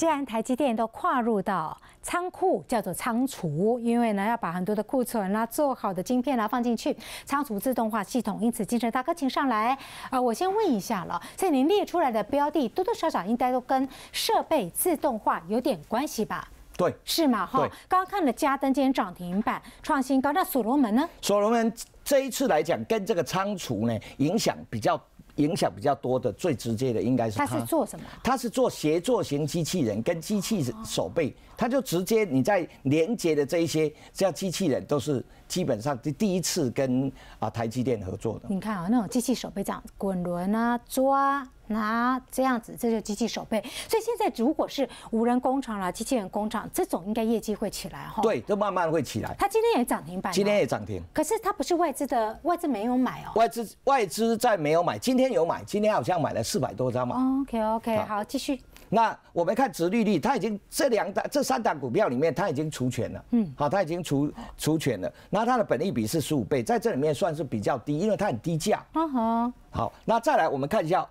既然台积电都跨入到仓库叫做仓储，因为呢要把很多的库存啦、做好的晶片啦放进去仓储自动化系统，因此金城大哥请上来啊，我先问一下了，在您列出来的标的多多少少应该都跟设备自动化有点关系吧？对，是吗？哈，刚看了嘉登今天涨停板创新高，那所罗门呢？所罗门这一次来讲跟这个仓储呢影响比较。影响比较多的、最直接的应该是他。他是做什么？他是做协作型机器人跟机器手背，他就直接你在连接的这一些，像机器人都是基本上第一次跟啊台积电合作的。你看啊，那种机器手背这样滚轮啊抓。那这样子，这就机器手臂。所以现在如果是无人工厂啦、机器人工厂这种，应该业绩会起来哈。对，就慢慢会起来。它今天也涨停板。今天也涨停。可是它不是外资的，外资没有买哦。外资外资在没有买，今天有买，今天好像买了四百多张嘛。OK OK，好，继续。那我们看殖利率，它已经这两档、这三档股票里面，它已经除权了。嗯，好，它已经除除权了。那它的本利比是十五倍，在这里面算是比较低，因为它很低价。嗯哼。好，那再来我们看一下。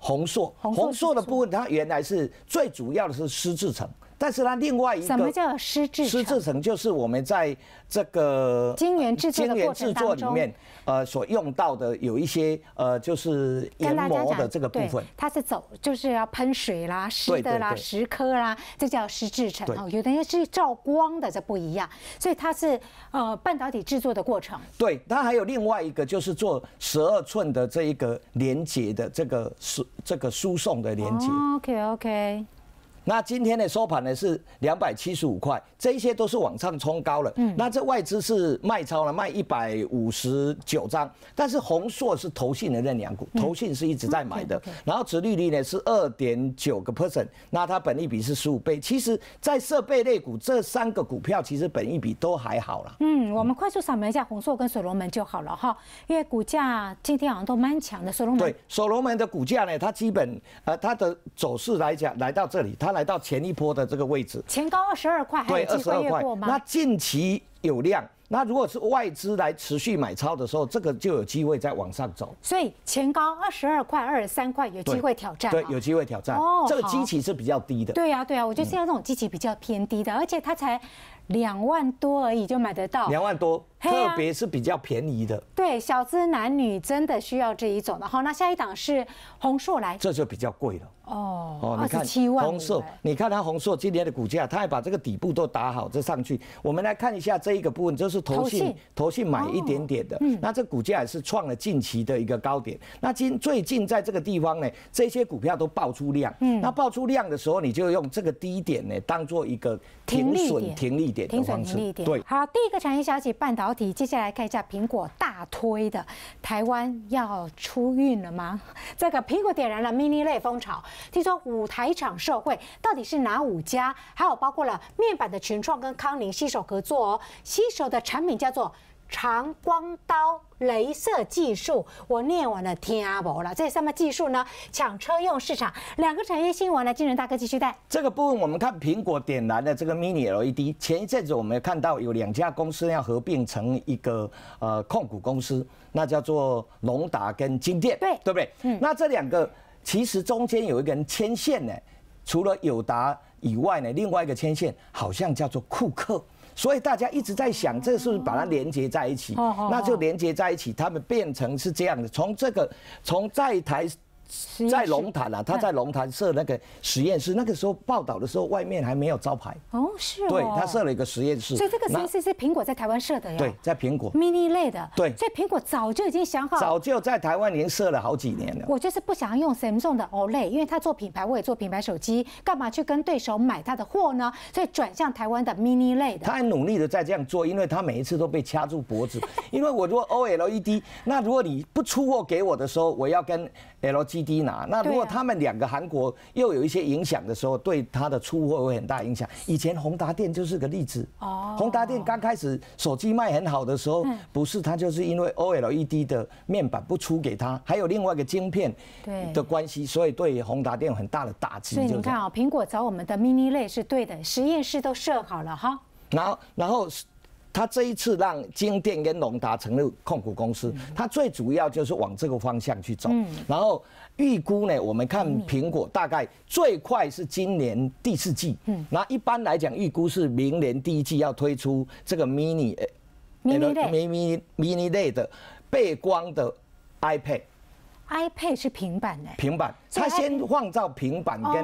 红硕，红硕的部分，它原来是最主要的是丝质层。但是它另外一个，什么叫失制？失制层就是我们在这个晶圆制作的过程当中，呃，所用到的有一些呃，就是研磨的这个部分。它是走就是要喷水啦、湿的啦、十刻啦，这叫失制层。哦，有的人是照光的，这不一样。所以它是呃半导体制作的过程。对，它还有另外一个就是做十二寸的这一个连接的这个输这个输送的连接。OK OK。那今天的收盘呢是两百七十五块，这些都是往上冲高了。嗯，那这外资是卖超了，卖一百五十九张，但是红硕是投信的那两股，投信是一直在买的。然后殖利率呢是二点九个 percent，那它本益比是十五倍。其实，在设备类股这三个股票，其实本益比都还好了。嗯，我们快速扫描一下红硕跟水龙门就好了哈，因为股价今天好像都蛮强的。水龙门对，水龙门的股价呢，它基本呃它的走势来讲来到这里它。来到前一波的这个位置，前高二十二块，还有机会突破那近期有量，那如果是外资来持续买超的时候，这个就有机会再往上走。所以前高二十二块、二十三块有机会挑战，对，有机会挑战。这个机器是比较低的。对呀对呀，我觉得要这种机器比较偏低的，而且它才两万多而已就买得到，两万多，特别是比较便宜的。对，小资男女真的需要这一种的。好，那下一档是红树来，这就比较贵了。哦，哦，你看红硕，你看它红硕今年的股价，它还把这个底部都打好这上去。我们来看一下这一个部分，就是投信，投信买一点点的。嗯。那这股价也是创了近期的一个高点。那今最近在这个地方呢，这些股票都爆出量。嗯。那爆出量的时候，你就用这个低点呢，当做一个停损停利点的方式。停损停利点。对。好，第一个产业消息，半导体。接下来看一下苹果大推的，台湾要出运了吗？这个苹果点燃了 mini 类风潮。听说五台厂社会到底是哪五家？还有包括了面板的群创跟康宁携手合作哦。携手的产品叫做长光刀镭射技术，我念完了听无了。这什么技术呢？抢车用市场。两个产业新闻呢？金人大哥继续带。这个部分我们看苹果点燃的这个 Mini LED。前一阵子我们看到有两家公司要合并成一个呃控股公司，那叫做龙达跟金店，对对不对？嗯。那这两个。其实中间有一个人牵线呢，除了友达以外呢，另外一个牵线好像叫做库克，所以大家一直在想，这是不是把它连接在一起？那就连接在一起，他们变成是这样的，从这个，从在台。在龙潭啊，他在龙潭设那个实验室。那个时候报道的时候，外面还没有招牌。哦，是哦。对，他设了一个实验室。所以这个实验室是苹果在台湾设的呀？对，在苹果。mini 类的。对，所以苹果早就已经想好。早就在台湾已经设了好几年了。我就是不想要用 Samsung 的 OLED，因为他做品牌，我也做品牌手机，干嘛去跟对手买他的货呢？所以转向台湾的 mini 类的。他很努力的在这样做，因为他每一次都被掐住脖子。因为我如果 OLED，那如果你不出货给我的时候，我要跟 LG。滴滴拿那，如果他们两个韩国又有一些影响的时候，对它的出货会很大影响。以前宏达电就是个例子。哦，宏达电刚开始手机卖很好的时候，不是它就是因为 OLED 的面板不出给它，还有另外一个晶片的关系，所以对宏达电有很大的打击。所以你看啊，苹果找我们的 Mini 类是对的，实验室都设好了哈。然后，然后。他这一次让金电跟龙达成立控股公司，他最主要就是往这个方向去走。然后预估呢，我们看苹果大概最快是今年第四季，嗯，那一般来讲预估是明年第一季要推出这个 mini mini mini mini 类的背光的 iPad。iPad 是平板的，平板，它先放到平板跟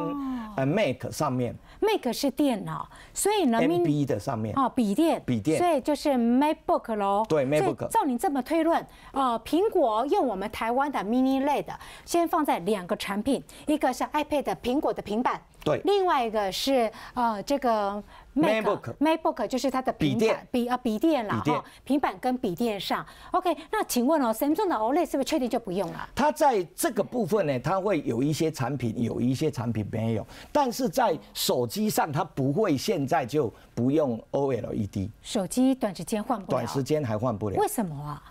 呃 Mac 上面。Mac 是电脑，所以呢 m i 的上面，哦，笔电，笔电，所以就是 MacBook 咯。对，MacBook。照你这么推论，哦，苹果用我们台湾的 Mini 类的，先放在两个产品，一个是 iPad，苹果的平板。对，另外一个是呃，这个 MacBook MacBook 就是它的笔电笔啊笔电了哈，平板跟笔电上。OK，那请问哦，神 g 的 OLED 是不是确定就不用了？它在这个部分呢，它会有一些产品有一些产品没有，但是在手机上它不会，现在就不用 OLED。手机短时间换不了，短时间还换不了？为什么啊？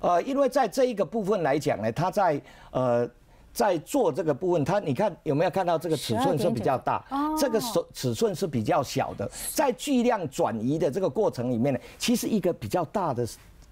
呃，因为在这一个部分来讲呢，它在呃。在做这个部分，它你看有没有看到这个尺寸是比较大，这个尺尺寸是比较小的，在巨量转移的这个过程里面呢，其实一个比较大的。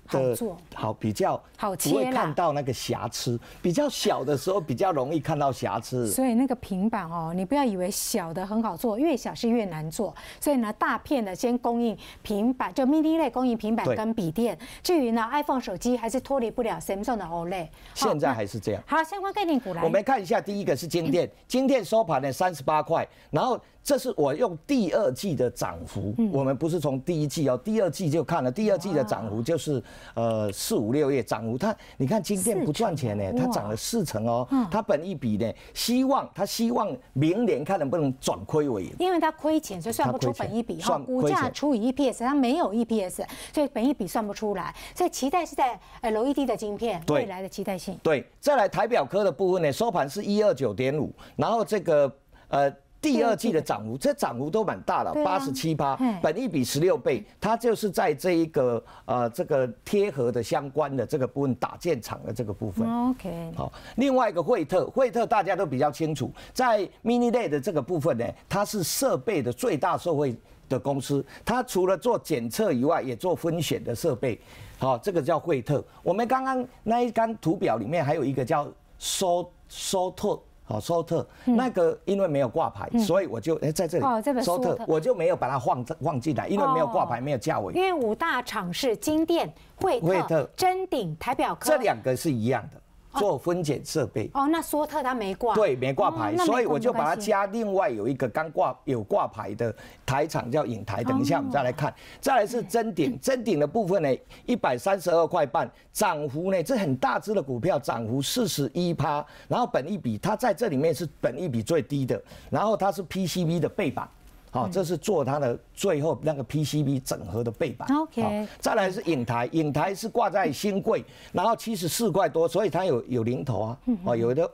做好比较，不会看到那个瑕疵。比较小的时候比较容易看到瑕疵。所以那个平板哦，你不要以为小的很好做，越小是越难做。所以呢，大片的先供应平板，就 mini 类供应平板跟笔电。至于呢，iPhone 手机还是脱离不了 Samsung 的 OLED。现在还是这样。好，相关概念股来。我们看一下，第一个是金电，金电收盘的三十八块，然后。这是我用第二季的涨幅，我们不是从第一季哦，第二季就看了第二季的涨幅，就是呃四五六月涨幅。它你看晶片不赚钱呢，它涨了四成哦。它本一比呢，希望它希望明年看能不能转亏为盈，因为它亏钱以算不出本一笔哈，股价除以 EPS 它没有 EPS，所以本一笔算不出来，所以期待是在呃 e 一 D 的晶片未来的期待性。对，再来台表科的部分呢，收盘是一二九点五，然后这个呃。第二季的涨幅，这涨幅都蛮大了，八十七八，本一比十六倍，它就是在这一个呃这个贴合的相关的这个部分，打建厂的这个部分。OK。好，另外一个惠特，惠特大家都比较清楚，在 mini 类的这个部分呢，它是设备的最大受惠的公司，它除了做检测以外，也做风险的设备。好，这个叫惠特。我们刚刚那一张图表里面还有一个叫 So So t 哦，收特那个因为没有挂牌，所以我就哎在这里收特，我就没有把它放放进来，因为没有挂牌，没有价位。因为五大厂是金店、惠特、真鼎、台表科，这两个是一样的。做分拣设备哦，那说特他没挂对，没挂牌，所以我就把它加。另外有一个刚挂有挂牌的台厂叫影台，等一下我们再来看。再来是增顶，增顶的部分呢，一百三十二块半，涨幅呢，这很大只的股票涨幅四十一趴，然后本益比它在这里面是本益比最低的，然后它是 PCV 的背板。好，这是做它的最后那个 PCB 整合的背板。OK，再来是影台，影台是挂在新柜，然后七十四块多，所以它有有零头啊。哦，有的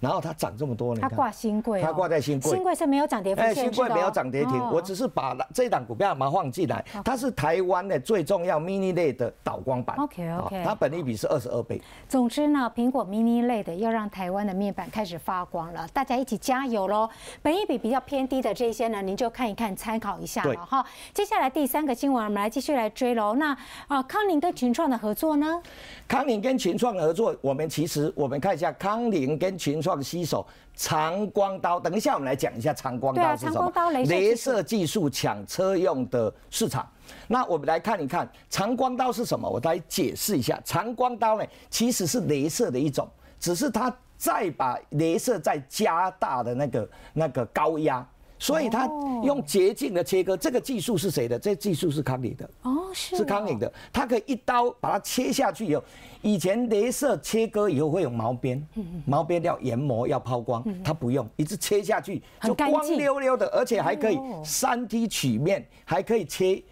然后它涨这么多，年，它挂新柜，它挂在新贵，新贵是没有涨跌。哎，新贵没有涨跌停，我只是把这档股票嘛放进来。它是台湾的最重要 mini 类的导光板，OK OK，它本益比是二十二倍。总之呢，苹果 mini 类的要让台湾的面板开始发光了，大家一起加油喽！本益比比较偏低的这些呢，您就看一看参考一下了哈。接下来第三个新闻，我们来继续来追喽。那啊，康宁跟群创的合作呢？康宁跟群创合作，我们其实我们看一下康宁跟群。创吸手长光刀，等一下我们来讲一下长光刀是什么？镭、刀射技术抢车用的市场。那我们来看一看长光刀是什么？我来解释一下，长光刀呢其实是镭射的一种，只是它再把镭射再加大的那个那个高压。所以他用捷径的切割，这个技术是谁的？这技术是康宁的哦，是是康宁的，他可以一刀把它切下去以后，以前镭射切割以后会有毛边，毛边要研磨要抛光，他不用，一直切下去就光溜溜的，而且还可以三 d 曲面，还可以切。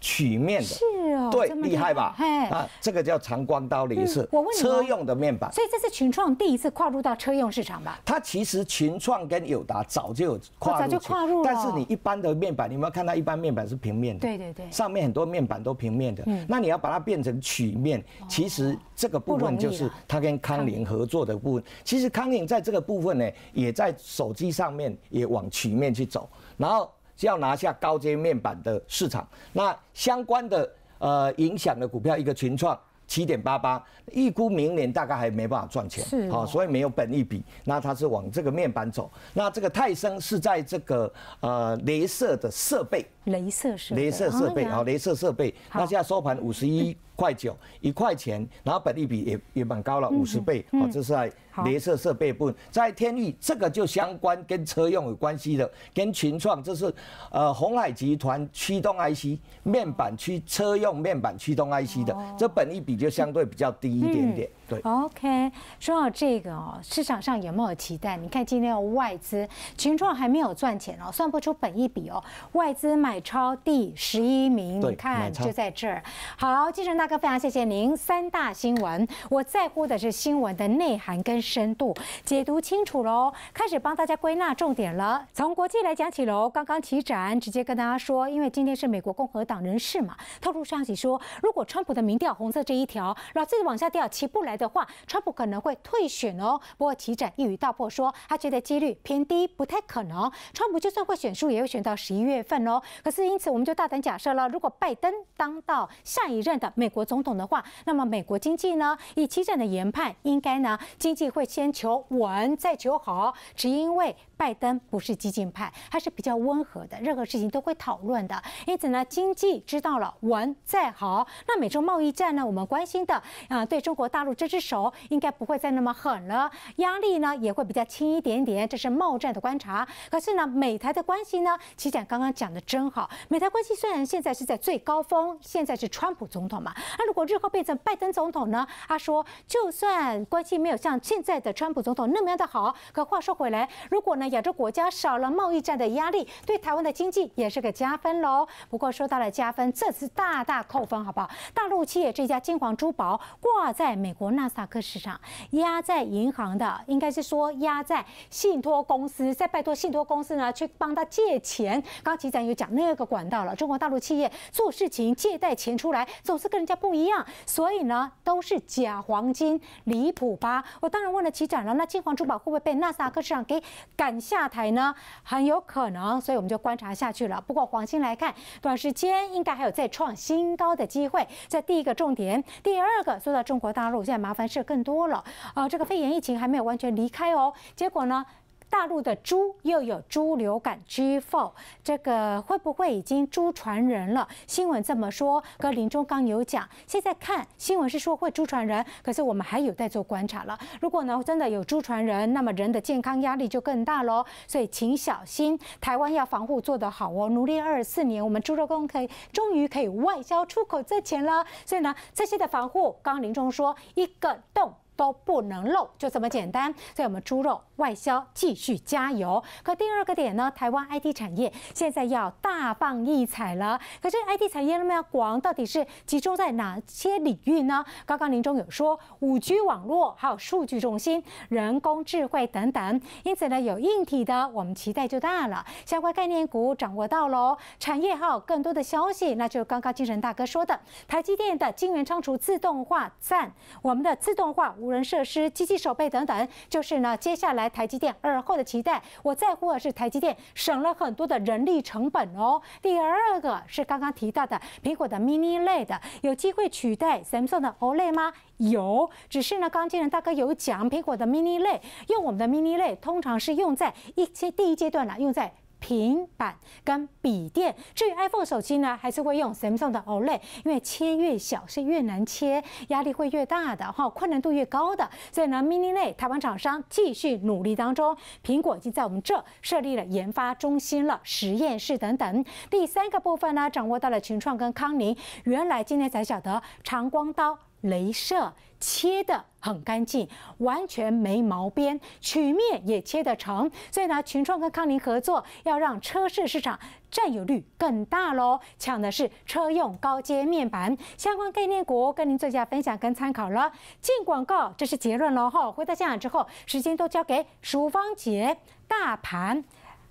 曲面的，是哦，对，厉害吧？嘿，啊，这个叫长光刀的意思。我问车用的面板，所以这是群创第一次跨入到车用市场吧？它其实群创跟友达早就有跨入，早就跨入了。但是你一般的面板，你有没有看到一般面板是平面的？对对对。上面很多面板都平面的，那你要把它变成曲面，其实这个部分就是它跟康宁合作的部分。其实康宁在这个部分呢，也在手机上面也往曲面去走，然后。是要拿下高阶面板的市场，那相关的呃影响的股票一个群创七点八八，预估明年大概还没办法赚钱，好，所以没有本一笔，那它是往这个面板走，那这个泰森是在这个呃镭射的设备。镭射设镭射设备好，镭射设备，那现在收盘五十一 块九一块钱，然后本利比也也蛮高了五十倍好，这是在镭射设备部分。在天域这个就相关跟车用有关系的，跟群创这是呃红海集团驱动 IC 面板驱车用面板驱动 IC 的，这本利比就相对比较低一点点。OK，说到这个哦，市场上有没有期待？你看今天外资群众还没有赚钱哦，算不出本一笔哦。外资买超第十一名，你看就在这儿。好，金城大哥非常谢谢您。三大新闻，我在乎的是新闻的内涵跟深度，解读清楚喽。开始帮大家归纳重点了。从国际来讲起喽，刚刚起展直接跟大家说，因为今天是美国共和党人士嘛，透露消息说，如果川普的民调红色这一条老己往下掉，起不来。的话，川普可能会退选哦。不过，奇展一语道破说，他觉得几率偏低，不太可能。川普就算会选输，也会选到十一月份哦。可是，因此我们就大胆假设了：如果拜登当到下一任的美国总统的话，那么美国经济呢？以奇展的研判，应该呢，经济会先求稳，再求好，只因为拜登不是激进派，他是比较温和的，任何事情都会讨论的。因此呢，经济知道了稳再好。那美中贸易战呢？我们关心的啊，对中国大陆这。之手应该不会再那么狠了，压力呢也会比较轻一点点，这是贸易战的观察。可是呢，美台的关系呢，其讲刚刚讲的真好。美台关系虽然现在是在最高峰，现在是川普总统嘛。那如果日后变成拜登总统呢？他说，就算关系没有像现在的川普总统那么样的好，可话说回来，如果呢亚洲国家少了贸易战的压力，对台湾的经济也是个加分喽。不过说到了加分，这次大大扣分好不好？大陆企业这家金黄珠宝挂在美国那。纳斯克市场压在银行的，应该是说压在信托公司，再拜托信托公司呢去帮他借钱。刚刚局长有讲那个管道了，中国大陆企业做事情借贷钱出来，总是跟人家不一样，所以呢都是假黄金，离谱吧？我当然问了局长了，那金黄珠宝会不会被纳斯克市场给赶下台呢？很有可能，所以我们就观察下去了。不过黄金来看，短时间应该还有再创新高的机会。在第一个重点，第二个说到中国大陆现在。麻烦事更多了啊！这个肺炎疫情还没有完全离开哦，结果呢？大陆的猪又有猪流感 G4，这个会不会已经猪传人了？新闻这么说，哥林中刚有讲，现在看新闻是说会猪传人，可是我们还有在做观察了。如果呢真的有猪传人，那么人的健康压力就更大喽。所以请小心，台湾要防护做得好哦。努力二十四年，我们猪肉工可以终于可以外销出口赚钱了。所以呢，这些的防护，刚刚林中说一个洞。都不能漏，就这么简单。所以，我们猪肉外销继续加油。可第二个点呢，台湾 IT 产业现在要大放异彩了。可是 IT 产业那么广，到底是集中在哪些领域呢？刚刚林中有说，五 G 网络，还有数据中心、人工智能等等。因此呢，有硬体的，我们期待就大了。相关概念股掌握到喽。产业还有更多的消息，那就刚刚金城大哥说的，台积电的晶圆仓储自动化站，我们的自动化。人设施、机器设备等等，就是呢，接下来台积电尔后的期待。我在乎的是台积电省了很多的人力成本哦。第二个是刚刚提到的苹果的 Mini 类的，有机会取代 Samsung 的 O Lay 吗？有，只是呢，刚进人大哥有讲，苹果的 Mini 类，用我们的 Mini 类，通常是用在一些第一阶段呢，用在。平板跟笔电，至于 iPhone 手机呢，还是会用 Samsung 的 OLED，因为切越小是越难切，压力会越大的哈，困难度越高的。所以呢，Mini 类台湾厂商继续努力当中，苹果已经在我们这设立了研发中心了、实验室等等。第三个部分呢，掌握到了群创跟康宁，原来今天才晓得长光刀。镭射切的很干净，完全没毛边，曲面也切得成，所以呢，群创跟康宁合作，要让车市市场占有率更大喽，抢的是车用高阶面板相关概念股，跟您做一下分享跟参考了。进广告，这是结论喽哈。回到现场之后，时间都交给蜀芳姐，大盘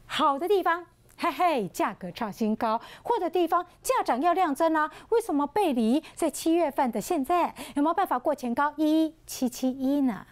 好的地方。嘿嘿，价格创新高，或者地方价涨要量增啦。为什么背离在七月份的现在，有没有办法过前高一七七一呢？